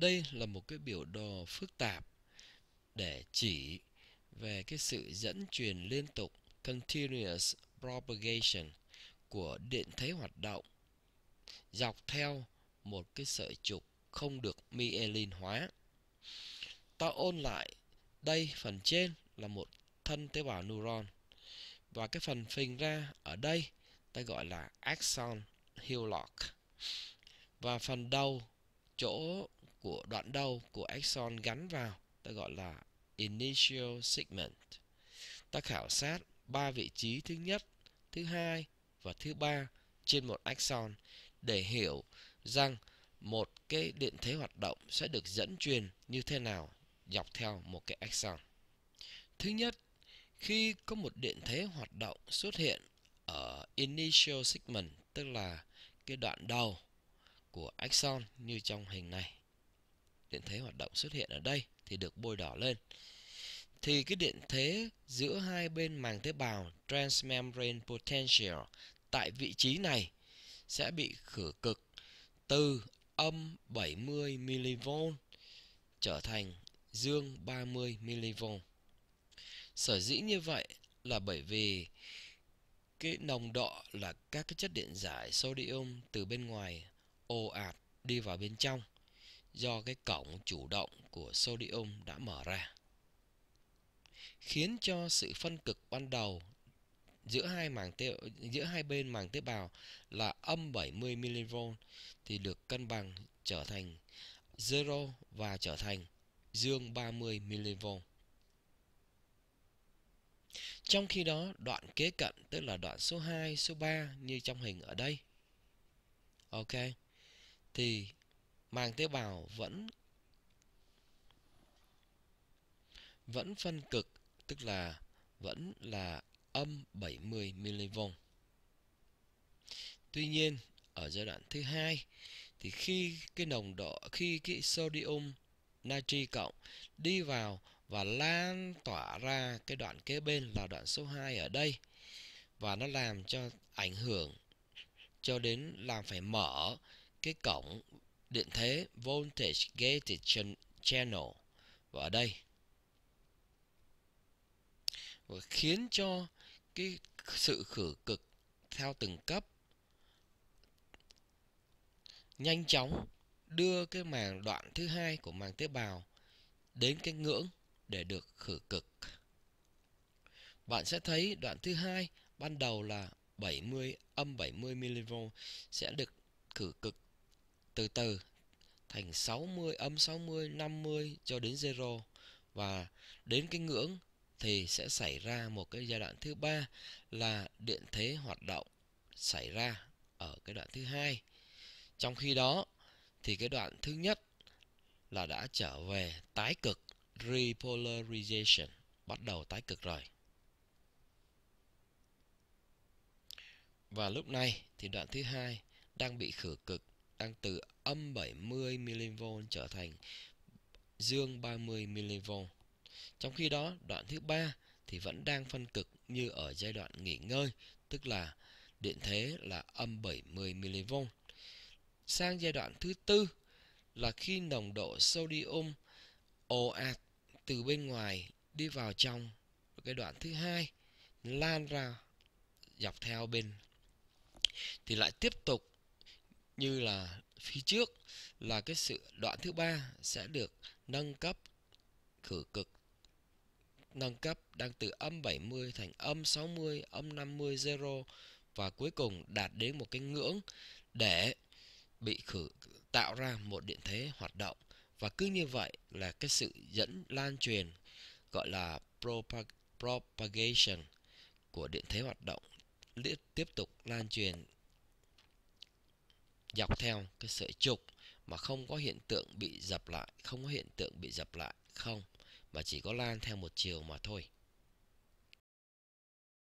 đây là một cái biểu đồ phức tạp để chỉ về cái sự dẫn truyền liên tục continuous propagation của điện thế hoạt động dọc theo một cái sợi trục không được myelin hóa. Ta ôn lại, đây phần trên là một thân tế bào neuron và cái phần phình ra ở đây ta gọi là axon Hillock. Và phần đầu chỗ của đoạn đầu của axon gắn vào ta gọi là initial segment. Ta khảo sát ba vị trí thứ nhất, thứ hai và thứ ba trên một axon để hiểu rằng một cái điện thế hoạt động sẽ được dẫn truyền như thế nào dọc theo một cái axon. Thứ nhất, khi có một điện thế hoạt động xuất hiện ở initial segment tức là cái đoạn đầu của axon như trong hình này điện thế hoạt động xuất hiện ở đây thì được bôi đỏ lên. Thì cái điện thế giữa hai bên màng tế bào transmembrane potential tại vị trí này sẽ bị khử cực từ âm 70 mV trở thành dương 30 mV. Sở dĩ như vậy là bởi vì cái nồng độ là các cái chất điện giải sodium từ bên ngoài ồ ạt đi vào bên trong do cái cổng chủ động của sodium đã mở ra khiến cho sự phân cực ban đầu giữa hai màng tế giữa hai bên màng tế bào là âm 70 mV thì được cân bằng trở thành 0 và trở thành dương 30 mV. Trong khi đó, đoạn kế cận tức là đoạn số 2, số 3 như trong hình ở đây. Ok. Thì màng tế bào vẫn vẫn phân cực tức là vẫn là âm 70 mV. Tuy nhiên, ở giai đoạn thứ hai thì khi cái nồng độ khi cái sodium natri cộng đi vào và lan tỏa ra cái đoạn kế bên là đoạn số 2 ở đây và nó làm cho ảnh hưởng cho đến làm phải mở cái cổng điện thế voltage gated channel và ở đây và khiến cho cái sự khử cực theo từng cấp nhanh chóng đưa cái màng đoạn thứ hai của màng tế bào đến cái ngưỡng để được khử cực. Bạn sẽ thấy đoạn thứ hai ban đầu là 70 âm 70 mV sẽ được khử cực từ từ thành 60 âm 60 50 cho đến 0 và đến cái ngưỡng thì sẽ xảy ra một cái giai đoạn thứ ba là điện thế hoạt động xảy ra ở cái đoạn thứ hai. Trong khi đó thì cái đoạn thứ nhất là đã trở về tái cực repolarization bắt đầu tái cực rồi. Và lúc này thì đoạn thứ hai đang bị khử cực đang từ âm 70 mV trở thành dương 30 mV. Trong khi đó, đoạn thứ ba thì vẫn đang phân cực như ở giai đoạn nghỉ ngơi, tức là điện thế là âm 70 mV. Sang giai đoạn thứ tư là khi nồng độ sodium ồ ạt từ bên ngoài đi vào trong cái đoạn thứ hai lan ra dọc theo bên thì lại tiếp tục như là phía trước là cái sự đoạn thứ ba sẽ được nâng cấp khử cực nâng cấp đang từ âm 70 thành âm 60, âm 50, 0 và cuối cùng đạt đến một cái ngưỡng để bị khử tạo ra một điện thế hoạt động và cứ như vậy là cái sự dẫn lan truyền gọi là propagation của điện thế hoạt động tiếp tục lan truyền dọc theo cái sợi trục mà không có hiện tượng bị dập lại, không có hiện tượng bị dập lại, không, mà chỉ có lan theo một chiều mà thôi.